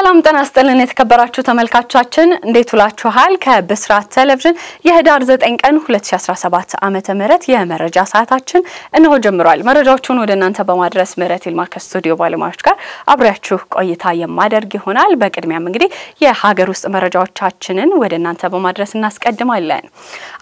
ሰላም ጤና ይስጥልን የተከበራችሁ ተመልካቾቻችን፣ እንዴት ውላችኋል? ከብስራት ቴሌቪዥን የህዳር 9 ቀን 2017 ዓመተ ምህረት የመረጃ ሰዓታችን እነሆ ጀምሯል። መረጃዎቹን ወደ እናንተ በማድረስ ምህረት ይልማ ከስቱዲዮ ባለሙያዎች ጋር አብሬያችሁ ቆይታ የማደርግ ይሆናል። በቅድሚያም እንግዲህ የሀገር ውስጥ መረጃዎቻችንን ወደ እናንተ በማድረስ እናስቀድማለን።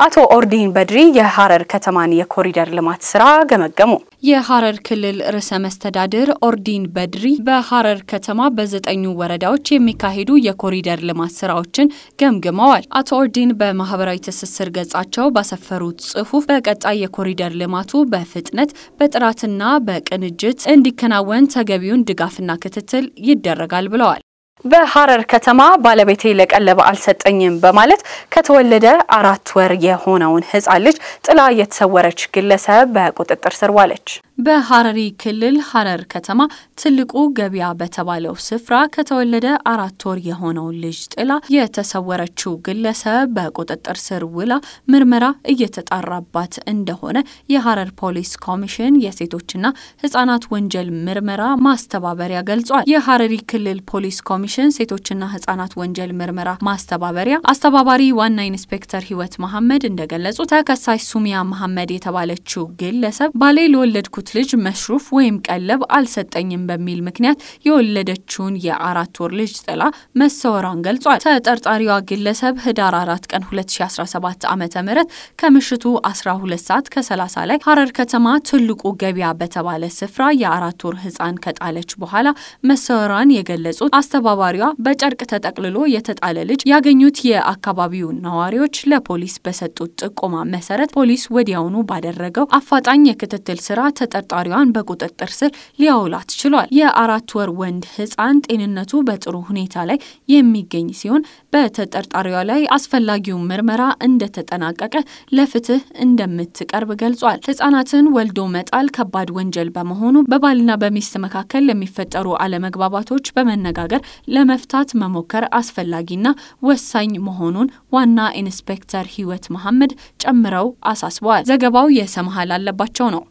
አቶ ኦርዲን በድሪ የሀረር ከተማን የኮሪደር ልማት ስራ ገመገሙ። የሀረር ክልል ርዕሰ መስተዳድር ኦርዲን በድሪ በሀረር ከተማ በዘጠኙ ወረዳ ወረዳዎች የሚካሄዱ የኮሪደር ልማት ስራዎችን ገምግመዋል። አቶ ኦርዲን በማህበራዊ ትስስር ገጻቸው ባሰፈሩት ጽሁፍ በቀጣይ የኮሪደር ልማቱ በፍጥነት በጥራትና በቅንጅት እንዲከናወን ተገቢውን ድጋፍና ክትትል ይደረጋል ብለዋል። በሐረር ከተማ ባለቤቴ ለቀለብ አልሰጠኝም በማለት ከተወለደ አራት ወር የሆነውን ህፃን ልጅ ጥላ የተሰወረች ግለሰብ በቁጥጥር ስር ዋለች። በሐረሪ ክልል ሐረር ከተማ ትልቁ ገበያ በተባለው ስፍራ ከተወለደ አራት ወር የሆነው ልጅ ጥላ የተሰወረችው ግለሰብ በቁጥጥር ስር ውላ ምርመራ እየተጣራባት እንደሆነ የሐረር ፖሊስ ኮሚሽን የሴቶችና ሕጻናት ወንጀል ምርመራ ማስተባበሪያ ገልጿል። የሐረሪ ክልል ፖሊስ ኮሚሽን ሴቶችና ሕጻናት ወንጀል ምርመራ ማስተባበሪያ አስተባባሪ ዋና ኢንስፔክተር ህይወት መሐመድ እንደገለጹ ተከሳሽ ሱሚያ መሐመድ የተባለችው ግለሰብ ባሌ ለወለድኩት ያሉት ልጅ መሽሩፍ ወይም ቀለብ አልሰጠኝም በሚል ምክንያት የወለደችውን የአራት ወር ልጅ ጥላ መሰወሯን ገልጿል። ተጠርጣሪዋ ግለሰብ ህዳር አራት ቀን 2017 ዓ ም ከምሽቱ 12 ሰዓት ከ30 ላይ ሀረር ከተማ ትልቁ ገበያ በተባለ ስፍራ የአራት ወር ህፃን ከጣለች በኋላ መሰወሯን የገለጹት አስተባባሪዋ በጨርቅ ተጠቅልሎ የተጣለ ልጅ ያገኙት የአካባቢው ነዋሪዎች ለፖሊስ በሰጡት ጥቆማ መሰረት ፖሊስ ወዲያውኑ ባደረገው አፋጣኝ የክትትል ስራ ተጠ ተጠርጣሪዋን በቁጥጥር ስር ሊያውላት ችሏል። የአራት ወር ወንድ ህፃን ጤንነቱ በጥሩ ሁኔታ ላይ የሚገኝ ሲሆን በተጠርጣሪዋ ላይ አስፈላጊውን ምርመራ እንደተጠናቀቀ ለፍትህ እንደምትቀርብ ገልጿል። ህጻናትን ወልዶ መጣል ከባድ ወንጀል በመሆኑ በባልና በሚስት መካከል ለሚፈጠሩ አለመግባባቶች በመነጋገር ለመፍታት መሞከር አስፈላጊና ወሳኝ መሆኑን ዋና ኢንስፔክተር ህይወት መሐመድ ጨምረው አሳስበዋል። ዘገባው የሰመሃል አለባቸው ነው።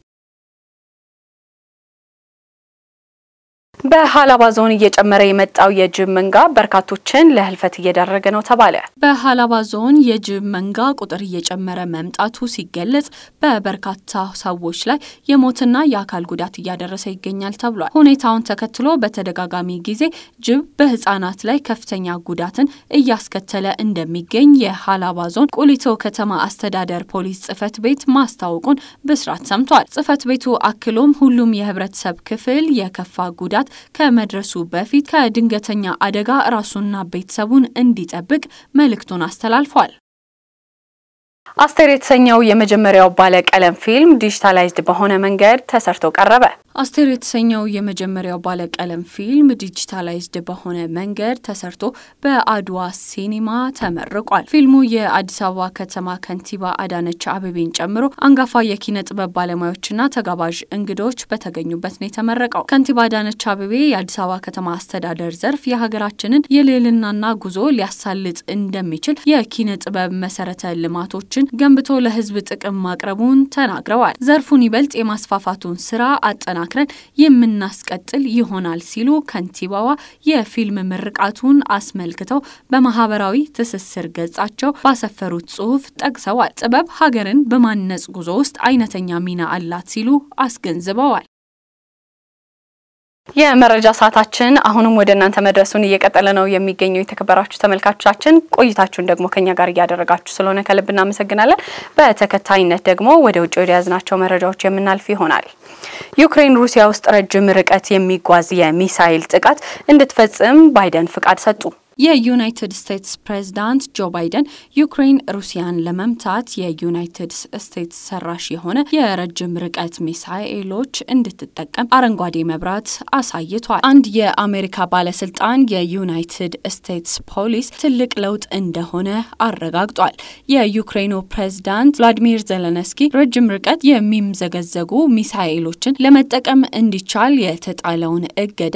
በሀላባ ዞን እየጨመረ የመጣው የጅብ መንጋ በርካቶችን ለህልፈት እየዳረገ ነው ተባለ። በሀላባ ዞን የጅብ መንጋ ቁጥር እየጨመረ መምጣቱ ሲገለጽ በበርካታ ሰዎች ላይ የሞትና የአካል ጉዳት እያደረሰ ይገኛል ተብሏል። ሁኔታውን ተከትሎ በተደጋጋሚ ጊዜ ጅብ በህጻናት ላይ ከፍተኛ ጉዳትን እያስከተለ እንደሚገኝ የሀላባ ዞን ቁሊቶ ከተማ አስተዳደር ፖሊስ ጽህፈት ቤት ማስታወቁን ብስራት ሰምቷል። ጽህፈት ቤቱ አክሎም ሁሉም የህብረተሰብ ክፍል የከፋ ጉዳት ከመድረሱ በፊት ከድንገተኛ አደጋ ራሱና ቤተሰቡን እንዲጠብቅ መልእክቱን አስተላልፏል። አስቴር የተሰኘው የመጀመሪያው ባለቀለም ፊልም ዲጂታላይዝድ በሆነ መንገድ ተሰርቶ ቀረበ። አስቴር የተሰኘው የመጀመሪያው ባለቀለም ፊልም ዲጂታላይዝድ በሆነ መንገድ ተሰርቶ በአድዋ ሲኒማ ተመርቋል። ፊልሙ የአዲስ አበባ ከተማ ከንቲባ አዳነች አበቤን ጨምሮ አንጋፋ የኪነ ጥበብ ባለሙያዎችና ተጋባዥ እንግዶች በተገኙበት ነው የተመረቀው። ከንቲባ አዳነች አበቤ የአዲስ አበባ ከተማ አስተዳደር ዘርፍ የሀገራችንን የልዕልናና ጉዞ ሊያሳልጥ እንደሚችል የኪነ ጥበብ መሰረተ ልማቶችን ገንብቶ ለሕዝብ ጥቅም ማቅረቡን ተናግረዋል። ዘርፉን ይበልጥ የማስፋፋቱን ስራ አጠና አጠናክረን የምናስቀጥል ይሆናል ሲሉ ከንቲባዋ የፊልም ምርቃቱን አስመልክተው በማህበራዊ ትስስር ገጻቸው ባሰፈሩት ጽሁፍ ጠቅሰዋል። ጥበብ ሀገርን በማነጽ ጉዞ ውስጥ አይነተኛ ሚና አላት ሲሉ አስገንዝበዋል። የመረጃ ሰዓታችን አሁንም ወደ እናንተ መድረሱን እየቀጠለ ነው የሚገኘው። የተከበራችሁ ተመልካቾቻችን ቆይታችሁን ደግሞ ከኛ ጋር እያደረጋችሁ ስለሆነ ከልብ እናመሰግናለን። በተከታይነት ደግሞ ወደ ውጭ ወደ ያዝናቸው መረጃዎች የምናልፍ ይሆናል። ዩክሬን ሩሲያ ውስጥ ረጅም ርቀት የሚጓዝ የሚሳይል ጥቃት እንድትፈጽም ባይደን ፍቃድ ሰጡ። የዩናይትድ ስቴትስ ፕሬዝዳንት ጆ ባይደን ዩክሬን ሩሲያን ለመምታት የዩናይትድ ስቴትስ ሰራሽ የሆነ የረጅም ርቀት ሚሳኤሎች እንድትጠቀም አረንጓዴ መብራት አሳይቷል። አንድ የአሜሪካ ባለስልጣን የዩናይትድ ስቴትስ ፖሊስ ትልቅ ለውጥ እንደሆነ አረጋግጧል። የዩክሬኑ ፕሬዝዳንት ቭላዲሚር ዘለንስኪ ረጅም ርቀት የሚምዘገዘጉ ሚሳኤሎችን ለመጠቀም እንዲቻል የተጣለውን እገዳ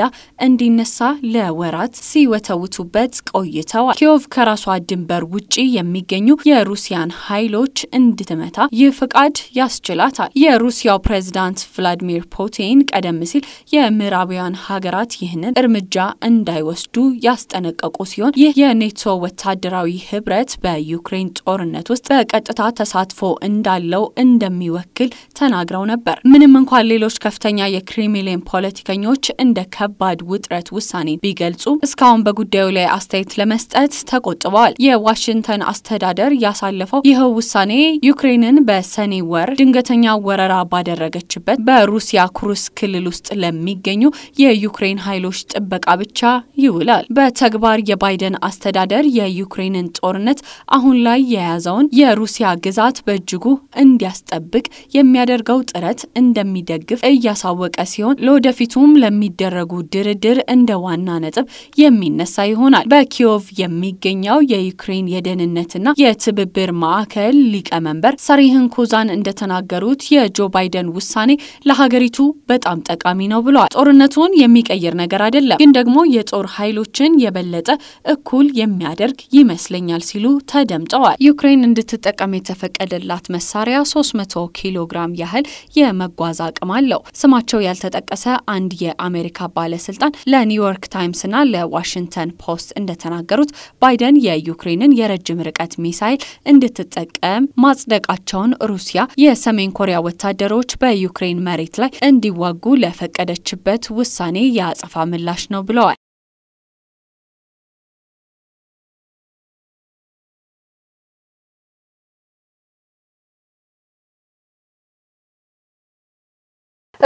እንዲነሳ ለወራት ሲወተውቱበት ዓመት ቆይተዋል። ኪዮቭ ከራሷ ድንበር ውጪ የሚገኙ የሩሲያን ኃይሎች እንድትመታ ይህ ፍቃድ ያስችላታል። የሩሲያው ፕሬዝዳንት ቭላዲሚር ፑቲን ቀደም ሲል የምዕራባውያን ሀገራት ይህንን እርምጃ እንዳይወስዱ ያስጠነቀቁ ሲሆን ይህ የኔቶ ወታደራዊ ህብረት በዩክሬን ጦርነት ውስጥ በቀጥታ ተሳትፎ እንዳለው እንደሚወክል ተናግረው ነበር። ምንም እንኳን ሌሎች ከፍተኛ የክሬምሊን ፖለቲከኞች እንደ ከባድ ውጥረት ውሳኔ ቢገልጹም እስካሁን በጉዳዩ ላይ አስተያየት ለመስጠት ተቆጥበዋል። የዋሽንግተን አስተዳደር ያሳለፈው ይህ ውሳኔ ዩክሬንን በሰኔ ወር ድንገተኛ ወረራ ባደረገችበት በሩሲያ ኩሩስ ክልል ውስጥ ለሚገኙ የዩክሬን ኃይሎች ጥበቃ ብቻ ይውላል። በተግባር የባይደን አስተዳደር የዩክሬንን ጦርነት አሁን ላይ የያዘውን የሩሲያ ግዛት በእጅጉ እንዲያስጠብቅ የሚያደርገው ጥረት እንደሚደግፍ እያሳወቀ ሲሆን ለወደፊቱም ለሚደረጉ ድርድር እንደ ዋና ነጥብ የሚነሳ ይሆናል። በኪዮቭ የሚገኘው የዩክሬን የደህንነትና የትብብር ማዕከል ሊቀመንበር ሰሪህን ኮዛን እንደተናገሩት የጆ ባይደን ውሳኔ ለሀገሪቱ በጣም ጠቃሚ ነው ብለዋል። ጦርነቱን የሚቀይር ነገር አይደለም፣ ግን ደግሞ የጦር ኃይሎችን የበለጠ እኩል የሚያደርግ ይመስለኛል ሲሉ ተደምጠዋል። ዩክሬን እንድትጠቀም የተፈቀደላት መሳሪያ 300 ኪሎ ግራም ያህል የመጓዝ አቅም አለው። ስማቸው ያልተጠቀሰ አንድ የአሜሪካ ባለስልጣን ለኒውዮርክ ታይምስና ለዋሽንግተን ፖስት እንደተናገሩት ባይደን የዩክሬንን የረጅም ርቀት ሚሳይል እንድትጠቀም ማጽደቃቸውን ሩሲያ የሰሜን ኮሪያ ወታደሮች በዩክሬን መሬት ላይ እንዲዋጉ ለፈቀደችበት ውሳኔ የአጸፋ ምላሽ ነው ብለዋል።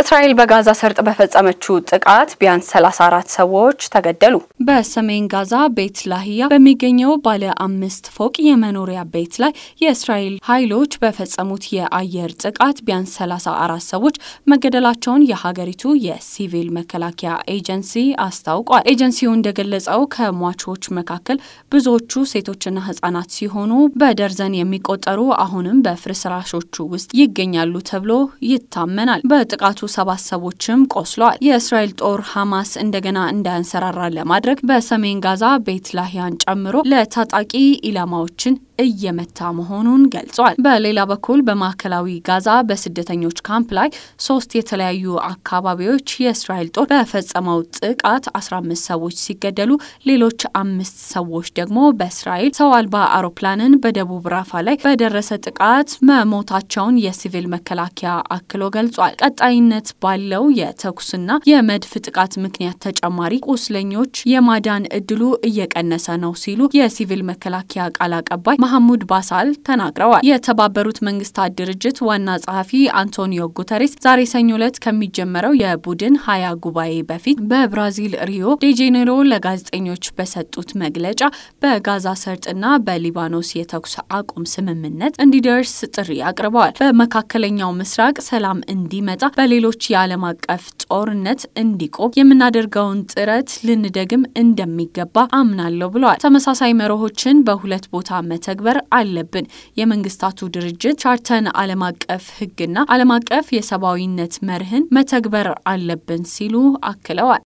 እስራኤል በጋዛ ሰርጥ በፈጸመችው ጥቃት ቢያንስ 34 ሰዎች ተገደሉ። በሰሜን ጋዛ ቤት ላህያ በሚገኘው ባለ አምስት ፎቅ የመኖሪያ ቤት ላይ የእስራኤል ኃይሎች በፈጸሙት የአየር ጥቃት ቢያንስ 34 ሰዎች መገደላቸውን የሀገሪቱ የሲቪል መከላከያ ኤጀንሲ አስታውቋል። ኤጀንሲው እንደገለጸው ከሟቾች መካከል ብዙዎቹ ሴቶችና ህጻናት ሲሆኑ በደርዘን የሚቆጠሩ አሁንም በፍርስራሾቹ ውስጥ ይገኛሉ ተብሎ ይታመናል። በጥቃቱ ሰባት ሰዎችም ቆስሏል። የእስራኤል ጦር ሐማስ እንደገና እንዳያንሰራራ ለማድረግ በሰሜን ጋዛ ቤት ላሂያን ጨምሮ ለታጣቂ ኢላማዎችን እየመታ መሆኑን ገልጿል። በሌላ በኩል በማዕከላዊ ጋዛ በስደተኞች ካምፕ ላይ ሶስት የተለያዩ አካባቢዎች የእስራኤል ጦር በፈጸመው ጥቃት 15 ሰዎች ሲገደሉ ሌሎች አምስት ሰዎች ደግሞ በእስራኤል ሰው አልባ አውሮፕላንን በደቡብ ራፋ ላይ በደረሰ ጥቃት መሞታቸውን የሲቪል መከላከያ አክሎ ገልጿል። ቀጣይነት ባለው የተኩስና የመድፍ ጥቃት ምክንያት ተጨማሪ ቁስለኞች የማዳን እድሉ እየቀነሰ ነው ሲሉ የሲቪል መከላከያ ቃል አቀባይ መሐሙድ ባሳል ተናግረዋል። የተባበሩት መንግስታት ድርጅት ዋና ጸሐፊ አንቶኒዮ ጉተሬስ ዛሬ ሰኞ ዕለት ከሚጀመረው የቡድን ሀያ ጉባኤ በፊት በብራዚል ሪዮ ዴጄኔሮ ለጋዜጠኞች በሰጡት መግለጫ በጋዛ ሰርጥና በሊባኖስ የተኩስ አቁም ስምምነት እንዲደርስ ጥሪ አቅርበዋል። በመካከለኛው ምስራቅ ሰላም እንዲመጣ፣ በሌሎች የዓለም አቀፍ ጦርነት እንዲቆም የምናደርገውን ጥረት ልንደግም እንደሚገባ አምናለሁ ብለዋል። ተመሳሳይ መርሆችን በሁለት ቦታ መተ መተግበር አለብን። የመንግስታቱ ድርጅት ቻርተን ዓለም አቀፍ ህግና ዓለም አቀፍ የሰብአዊነት መርህን መተግበር አለብን ሲሉ አክለዋል።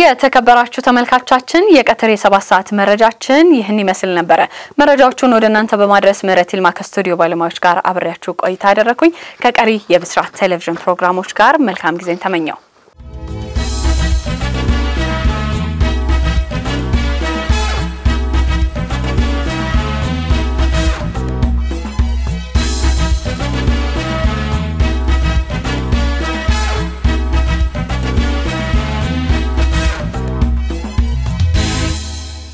የተከበራችሁ ተመልካቻችን የቀትር የሰባት ሰዓት መረጃችን ይህን ይመስል ነበረ። መረጃዎቹን ወደ እናንተ በማድረስ ምህረት ይልማ ከስቱዲዮ ባለሙያዎች ጋር አብሬያችሁ ቆይታ ያደረኩኝ። ከቀሪ የብስራት ቴሌቪዥን ፕሮግራሞች ጋር መልካም ጊዜን ተመኘው።